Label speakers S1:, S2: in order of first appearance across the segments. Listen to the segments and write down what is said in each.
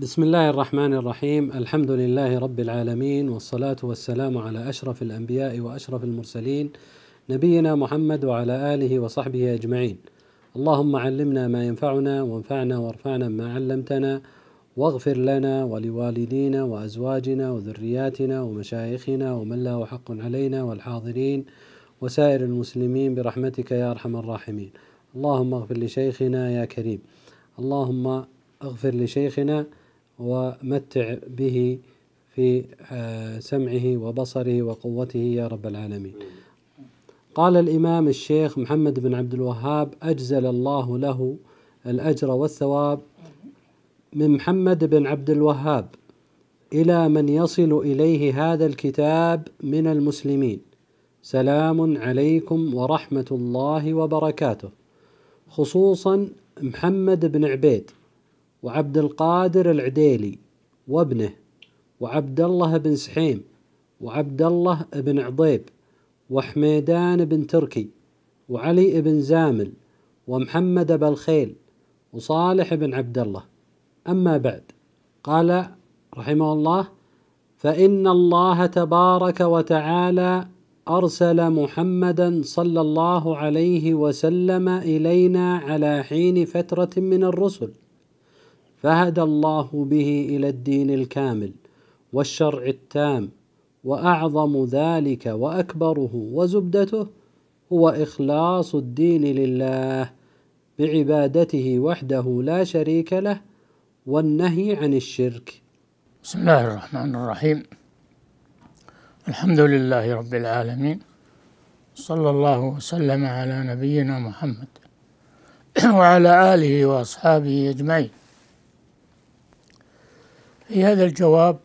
S1: بسم الله الرحمن الرحيم الحمد لله رب العالمين والصلاة والسلام على أشرف الأنبياء وأشرف المرسلين نبينا محمد وعلى آله وصحبه أجمعين اللهم علمنا ما ينفعنا وانفعنا وارفعنا ما علمتنا واغفر لنا ولوالدينا وأزواجنا وذرياتنا ومشايخنا ومن له حق علينا والحاضرين وسائر المسلمين برحمتك يا أرحم الراحمين اللهم اغفر لشيخنا يا كريم اللهم اغفر لشيخنا ومتع به في آه، سمعه وبصره وقوته يا رب العالمين قال الإمام الشيخ محمد بن عبد الوهاب أجزل الله له الأجر والثواب من محمد بن عبد الوهاب إلى من يصل إليه هذا الكتاب من المسلمين سلام عليكم ورحمة الله وبركاته خصوصا محمد بن عبيد وعبد القادر العديلي وابنه وعبد الله بن سحيم وعبد الله بن عضيب وحميدان بن تركي وعلي بن زامل ومحمد الخيل وصالح بن عبد الله أما بعد قال رحمه الله فإن الله تبارك وتعالى أرسل محمدا صلى الله عليه وسلم إلينا على حين فترة من الرسل فهدى الله به الى الدين الكامل والشرع التام واعظم ذلك واكبره وزبدته هو اخلاص الدين لله بعبادته وحده لا شريك له والنهي عن الشرك بسم الله الرحمن الرحيم الحمد لله رب العالمين
S2: صلى الله وسلم على نبينا محمد وعلى اله واصحابه اجمعين في هذا الجواب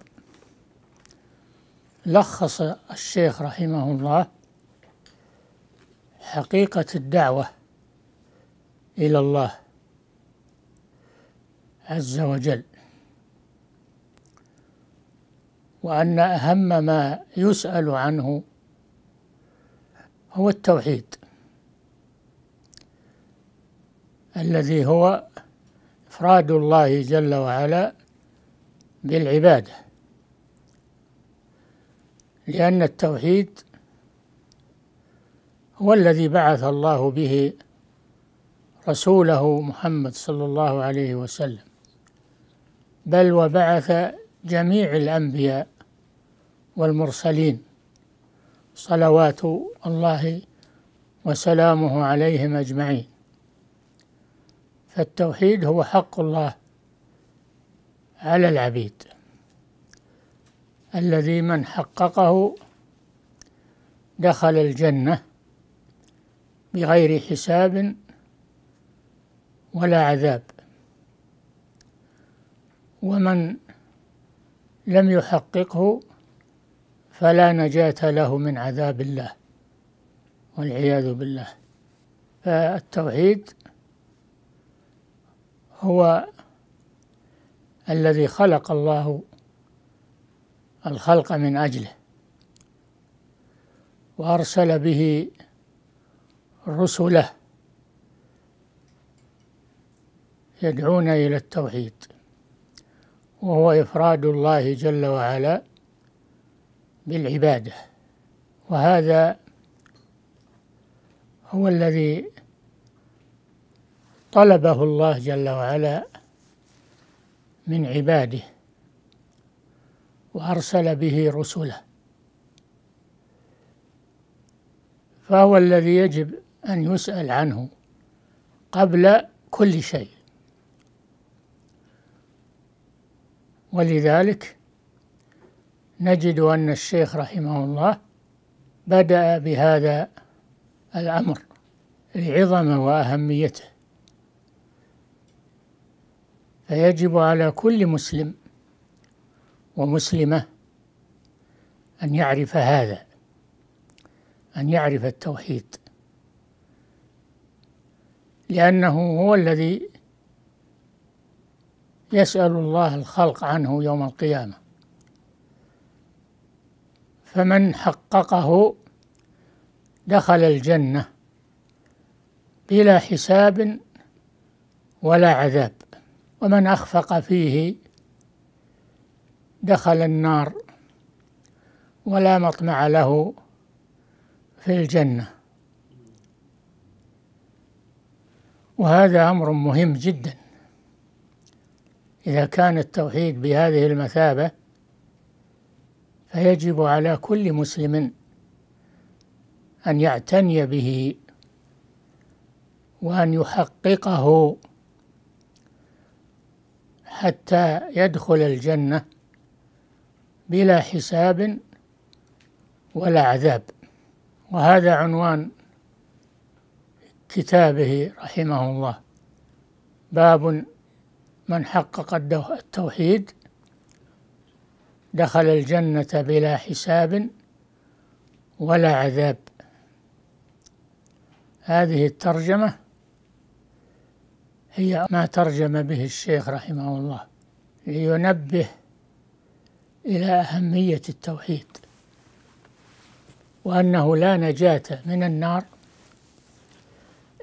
S2: لخص الشيخ رحمه الله حقيقة الدعوة إلى الله عز وجل وأن أهم ما يسأل عنه هو التوحيد الذي هو إفراد الله جل وعلا بالعبادة لأن التوحيد هو الذي بعث الله به رسوله محمد صلى الله عليه وسلم بل وبعث جميع الأنبياء والمرسلين صلوات الله وسلامه عليهم أجمعين فالتوحيد هو حق الله على العبيد الذي من حققه دخل الجنة بغير حساب ولا عذاب ومن لم يحققه فلا نجاة له من عذاب الله والعياذ بالله فالتوحيد هو الذي خلق الله الخلق من أجله وأرسل به رسله يدعون إلى التوحيد وهو إفراد الله جل وعلا بالعبادة وهذا هو الذي طلبه الله جل وعلا من عباده وأرسل به رسله فهو الذي يجب أن يسأل عنه قبل كل شيء ولذلك نجد أن الشيخ رحمه الله بدأ بهذا الأمر لعظمه وأهميته فيجب على كل مسلم ومسلمة أن يعرف هذا أن يعرف التوحيد لأنه هو الذي يسأل الله الخلق عنه يوم القيامة فمن حققه دخل الجنة بلا حساب ولا عذاب ومن أخفق فيه دخل النار ولا مطمع له في الجنة وهذا أمر مهم جدا إذا كان التوحيد بهذه المثابة فيجب على كل مسلم أن يعتني به وأن يحققه حتى يدخل الجنة بلا حساب ولا عذاب وهذا عنوان كتابه رحمه الله باب من حقق التوحيد دخل الجنة بلا حساب ولا عذاب هذه الترجمة هي ما ترجم به الشيخ رحمه الله لينبه إلى أهمية التوحيد وأنه لا نجاة من النار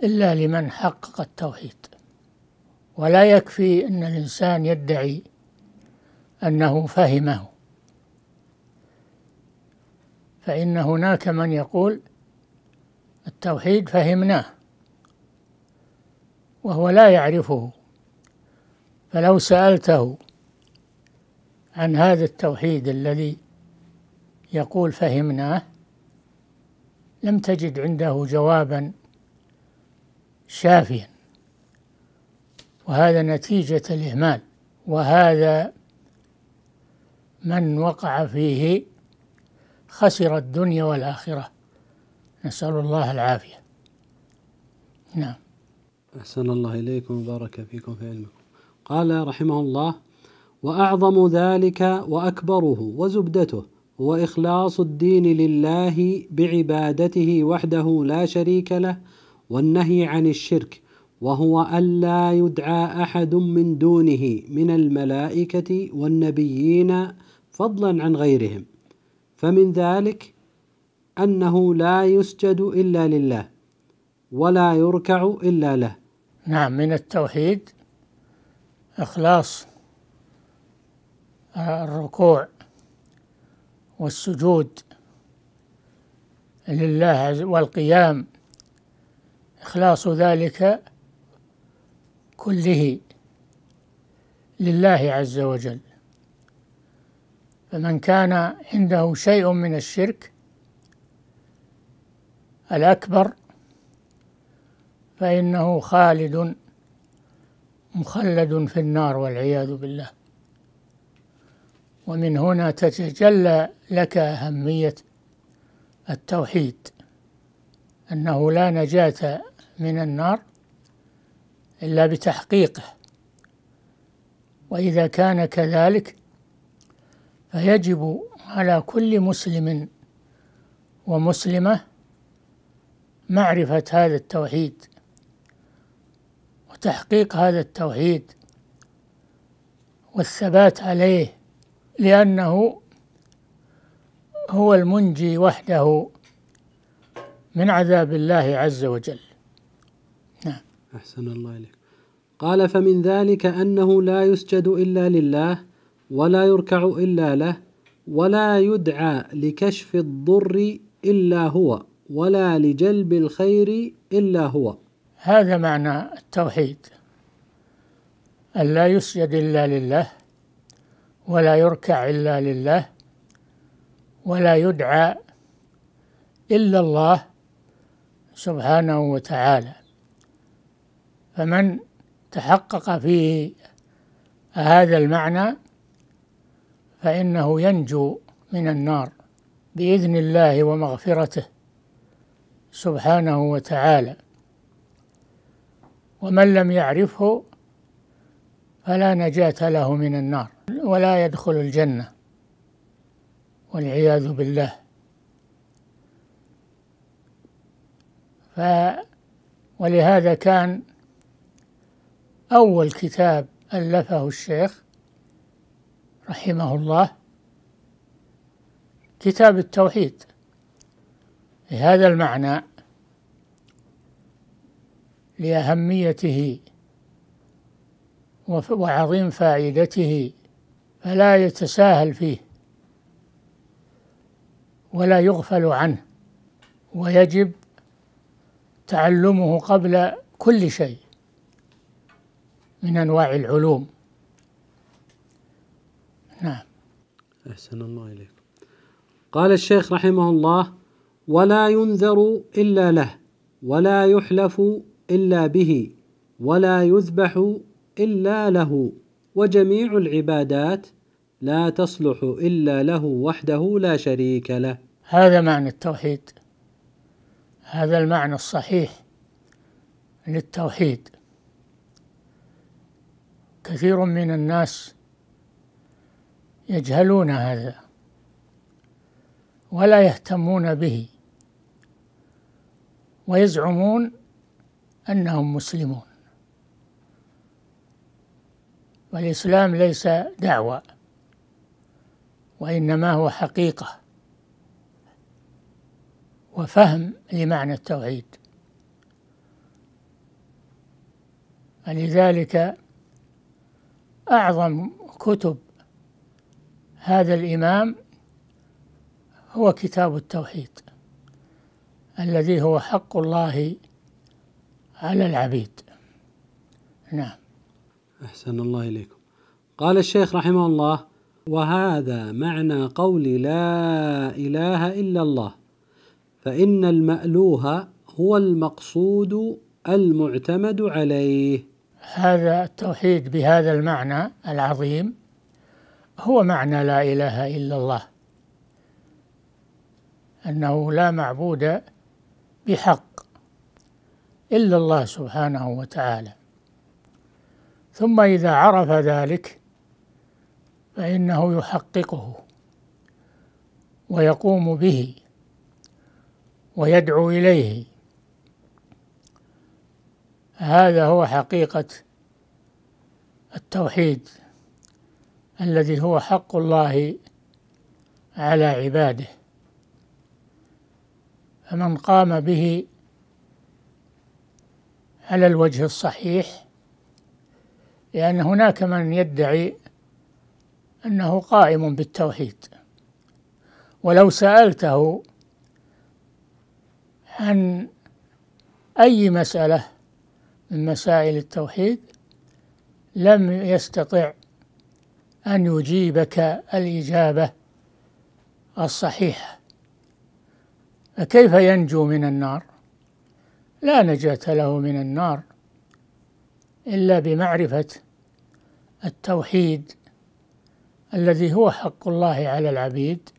S2: إلا لمن حقق التوحيد ولا يكفي أن الإنسان يدعي أنه فهمه فإن هناك من يقول التوحيد فهمناه وهو لا يعرفه فلو سألته عن هذا التوحيد الذي يقول فهمناه لم تجد عنده جوابا شافيا وهذا نتيجة الإهمال وهذا من وقع فيه خسر الدنيا والآخرة نسأل الله العافية
S1: نعم أحسن الله إليكم وبارك فيكم في علمكم قال رحمه الله وأعظم ذلك وأكبره وزبدته هو إخلاص الدين لله بعبادته وحده لا شريك له والنهي عن الشرك وهو ألا يدعى أحد من دونه من الملائكة والنبيين فضلا عن غيرهم فمن ذلك أنه لا يسجد إلا لله ولا يركع إلا له نعم من التوحيد
S2: إخلاص آه، الركوع والسجود لله عز والقيام إخلاص ذلك كله لله عز وجل فمن كان عنده شيء من الشرك الأكبر فإنه خالد مخلد في النار والعياذ بالله ومن هنا تتجلى لك أهمية التوحيد أنه لا نجاة من النار إلا بتحقيقه وإذا كان كذلك فيجب على كل مسلم ومسلمة معرفة هذا التوحيد تحقيق هذا التوحيد والثبات عليه لأنه هو المنجي وحده من عذاب
S1: الله عز وجل نعم أحسن الله إليك قال فمن ذلك أنه لا يسجد إلا لله ولا يركع إلا له ولا يدعى لكشف الضر إلا هو ولا لجلب الخير إلا هو هذا معنى التوحيد
S2: أن لا يسجد إلا لله ولا يركع إلا لله ولا يدعى إلا الله سبحانه وتعالى فمن تحقق فيه هذا المعنى فإنه ينجو من النار بإذن الله ومغفرته سبحانه وتعالى ومن لم يعرفه فلا نجاة له من النار ولا يدخل الجنة والعياذ بالله ف ولهذا كان أول كتاب ألفه الشيخ رحمه الله كتاب التوحيد بهذا المعنى لأهميته وعظيم فائدته فلا يتساهل فيه ولا يغفل عنه ويجب تعلمه قبل كل شيء من
S1: انواع العلوم نعم احسن الله اليكم قال الشيخ رحمه الله ولا ينذر الا له ولا يحلف إلا به ولا يذبح إلا له وجميع العبادات لا تصلح إلا له وحده لا شريك له
S2: هذا معنى التوحيد هذا المعنى الصحيح للتوحيد كثير من الناس يجهلون هذا ولا يهتمون به ويزعمون أنهم مسلمون والإسلام ليس دعوة وإنما هو حقيقة وفهم لمعنى التوحيد فلذلك أعظم كتب هذا الإمام هو كتاب التوحيد الذي هو حق الله على العبيد نعم
S1: أحسن الله إليكم قال الشيخ رحمه الله وهذا معنى قول لا إله إلا الله فإن المألوه هو المقصود المعتمد عليه هذا
S2: التوحيد بهذا المعنى العظيم هو معنى لا إله إلا الله أنه لا معبود بحق إلا الله سبحانه وتعالى ثم إذا عرف ذلك فإنه يحققه ويقوم به ويدعو إليه هذا هو حقيقة التوحيد الذي هو حق الله على عباده فمن قام به على الوجه الصحيح لأن هناك من يدعي أنه قائم بالتوحيد ولو سألته عن أي مسألة من مسائل التوحيد لم يستطع أن يجيبك الإجابة الصحيحة فكيف ينجو من النار لا نجاة له من النار إلا بمعرفة التوحيد الذي هو حق الله على العبيد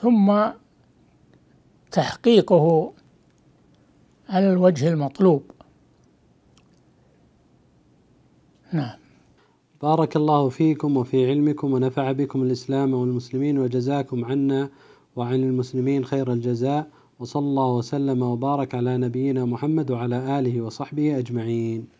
S2: ثم تحقيقه على الوجه المطلوب
S1: نعم بارك الله فيكم وفي علمكم ونفع بكم الإسلام والمسلمين وجزاكم عنا وعن المسلمين خير الجزاء وصلى الله وسلم وبارك على نبينا محمد وعلى آله وصحبه أجمعين